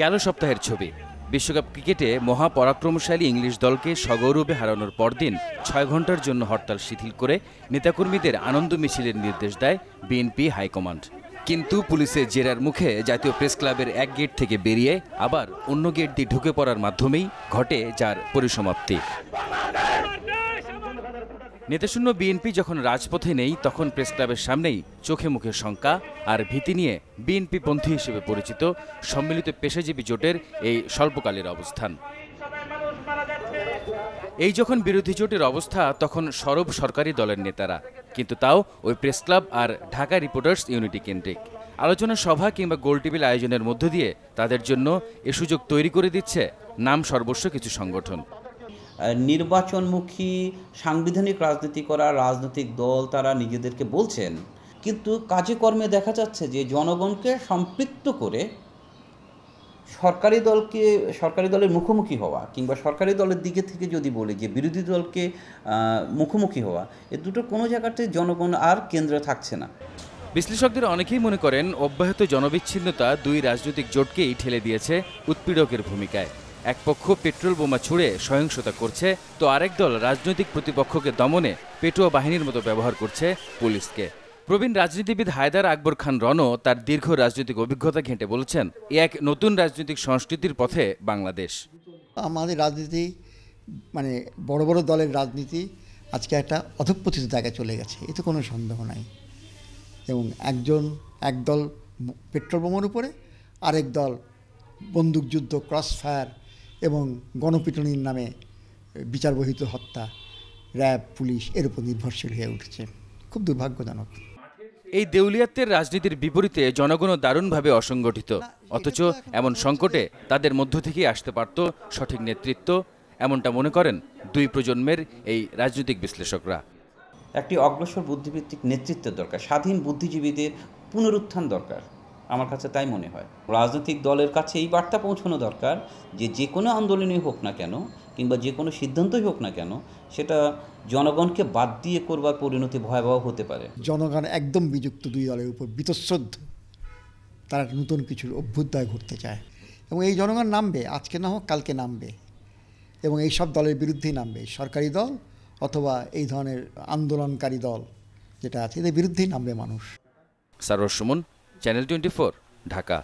গেল সপ্তাহের ছবি বিশ্বকাপ ক্রিকেটে মহাপরাক্রমশালী ইংলিশ দলকে সগৌরবে হারানোর পরদিন ছয় ঘন্টার জন্য হরতাল শিথিল করে নেতাকর্মীদের আনন্দ মিছিলের নির্দেশ দেয় বিএনপি হাইকমান্ড কিন্তু পুলিশের জেরার মুখে জাতীয় প্রেস ক্লাবের এক গেট থেকে বেরিয়ে আবার অন্য গেট দিয়ে ঢুকে পড়ার মাধ্যমেই ঘটে যার পরিসমাপ্তি নেতাশূন্য বিএনপি যখন রাজপথে নেই তখন প্রেস ক্লাবের সামনেই চোখে মুখে শঙ্কা আর ভীতি নিয়ে বিএনপি পন্থী হিসেবে পরিচিত সম্মিলিত পেশাজীবী জোটের এই স্বল্পকালের অবস্থান এই যখন বিরোধী জোটের অবস্থা তখন সরব সরকারি দলের নেতারা কিন্তু তাও ওই প্রেস ক্লাব আর ঢাকা রিপোর্টার্স ইউনিটি কেন্দ্রিক আলোচনা সভা কিংবা গোলটেবিল আয়োজনের মধ্য দিয়ে তাদের জন্য এ সুযোগ তৈরি করে দিচ্ছে নাম সর্বস্ব কিছু সংগঠন নির্বাচনমুখী সাংবিধানিক রাজনীতি করা রাজনৈতিক দল তারা নিজেদেরকে বলছেন কিন্তু কাজে কর্মে দেখা যাচ্ছে যে জনগণকে সম্পৃক্ত করে সরকারি দলকে সরকারি দলের মুখোমুখি হওয়া কিংবা সরকারি দলের দিকে থেকে যদি বলি যে বিরোধী দলকে মুখোমুখি হওয়া এ দুটো কোনো জায়গাতে জনগণ আর কেন্দ্রে থাকছে না বিশ্লেষকদের অনেকেই মনে করেন অব্যাহত জনবিচ্ছিন্নতা দুই রাজনৈতিক জোটকেই ঠেলে দিয়েছে উৎপীড়কের ভূমিকায় এক পক্ষ পেট্রোল বোমা ছুড়ে সহিংসতা করছে তো আরেক দল রাজনৈতিক প্রতিপক্ষকে দমনে পেটুয়া বাহিনীর মতো ব্যবহার করছে পুলিশকে প্রবীণ রাজনীতিবিদ হায়দার আকবর খান রনও তার দীর্ঘ রাজনৈতিক অভিজ্ঞতা ঘেঁটে বলছেন এক নতুন রাজনৈতিক সংস্কৃতির পথে বাংলাদেশ আমাদের রাজনীতি মানে বড় বড় দলের রাজনীতি আজকে একটা অধপতিত জায়গায় চলে গেছে এতে কোনো সন্দেহ নাই এবং একজন একদল পেট্রোল বোমার উপরে আরেক দল বন্দুকযুদ্ধ ক্রস ফায়ার এবং গণপিটনির নামে বিচারবহিত হত্যা র্যাব পুলিশ এর উপর নির্ভরশীল হয়ে উঠেছে খুব দুর্ভাগ্যজনক এই দেউলিয়াত্বের রাজনীতির বিপরীতে জনগণও দারুণভাবে অসংগঠিত অথচ এমন সংকটে তাদের মধ্য থেকেই আসতে পারত সঠিক নেতৃত্ব এমনটা মনে করেন দুই প্রজন্মের এই রাজনৈতিক বিশ্লেষকরা একটি অগ্রসর বুদ্ধিভিত্তিক নেতৃত্বের দরকার স্বাধীন বুদ্ধিজীবীদের পুনরুত্থান দরকার আমার কাছে তাই মনে হয় রাজনৈতিক দলের কাছে এই বার্তা পৌঁছানো দরকার যে যে কোনো আন্দোলনই হোক না কেন কিংবা যে কোনো সিদ্ধান্তই হোক না কেন সেটা জনগণকে বাদ দিয়ে করবার পরিণতি ভয়াবহ হতে পারে জনগণ একদম বিযুক্ত দুই দলের উপর বিতশ্রদ্ধ তারা নতুন কিছুর অভ্যুদয় ঘটতে চায় এবং এই জনগণ নামবে আজকে না হোক কালকে নামবে এবং এই সব দলের বিরুদ্ধেই নামবে সরকারি দল অথবা এই ধরনের আন্দোলনকারী দল যেটা আছে এদের বিরুদ্ধেই নামবে মানুষ সারোর চ্যানেল টোয়েন্টি ঢাকা